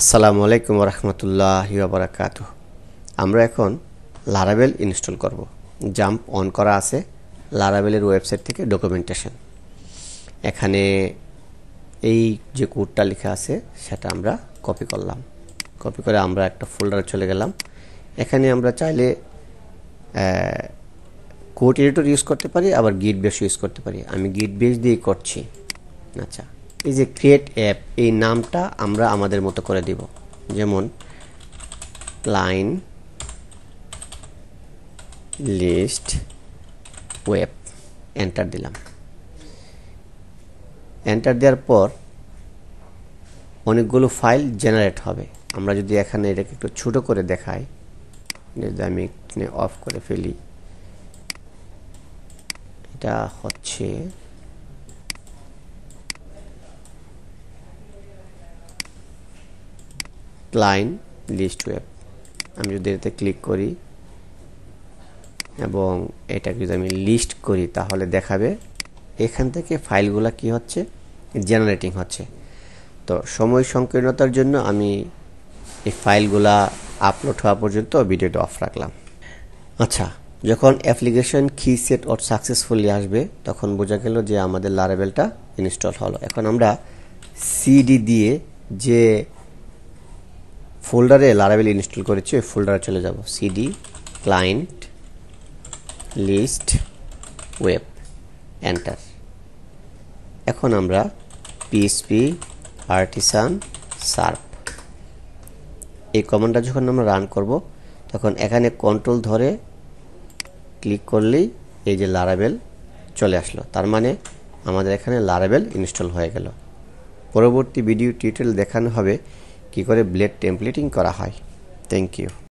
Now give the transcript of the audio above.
আসসালামু আলাইকুম রহমতুল্লাহ বারাকাত আমরা এখন লারাবেল ইনস্টল করব জাম্প অন করা আছে লারাবেলের ওয়েবসাইট থেকে ডকুমেন্টেশন এখানে এই যে কোডটা লেখা আছে সেটা আমরা কপি করলাম কপি করে আমরা একটা ফোল্ডারে চলে গেলাম এখানে আমরা চাইলে কোড এডিটর ইউজ করতে পারি আবার গিট বেস ইউজ করতে পারি আমি গিট বেস দিয়েই করছি আচ্ছা এই যে ক্রিয়েট অ্যাপ এই নামটা আমরা আমাদের মতো করে দিব যেমন লাইন লিস্ট ওয়েব এন্টার দিলাম এন্টার দেওয়ার পর অনেকগুলো ফাইল জেনারেট হবে আমরা যদি এখানে এটাকে একটু ছোটো করে দেখাই যদি আমি অফ করে ফেলি এটা হচ্ছে ক্লায়েন্ট লিস্ট ওয়েব আমি যদি এতে ক্লিক করি এবং এটাকে যদি আমি লিস্ট করি তাহলে দেখাবে এখান থেকে ফাইলগুলা কি হচ্ছে জেনারেটিং হচ্ছে তো সময় সংকীর্ণতার জন্য আমি এই ফাইলগুলা আপলোড হওয়া পর্যন্ত ভিডিওটা অফ রাখলাম আচ্ছা যখন অ্যাপ্লিকেশন কি সেট অর সাকসেসফুলি আসবে তখন বোঝা গেল যে আমাদের লারেবেলটা ইনস্টল হলো এখন আমরা সিডি দিয়ে যে ফোল্ডারে লারাবেল ইনস্টল করেছি ওই ফোল্ডারে চলে যাব CD client list web enter এখন আমরা পিএসপি আর্টিসান সার্প এই কমান্ডটা যখন আমরা রান করব তখন এখানে কন্ট্রোল ধরে ক্লিক করলেই এই যে লারাবেল চলে আসলো তার মানে আমাদের এখানে লারাবেল ইনস্টল হয়ে গেল পরবর্তী ভিডিও টিউটোরিয়াল দেখানো হবে কী করে ব্লেড টেম্পলেটিং করা হয় থ্যাংক ইউ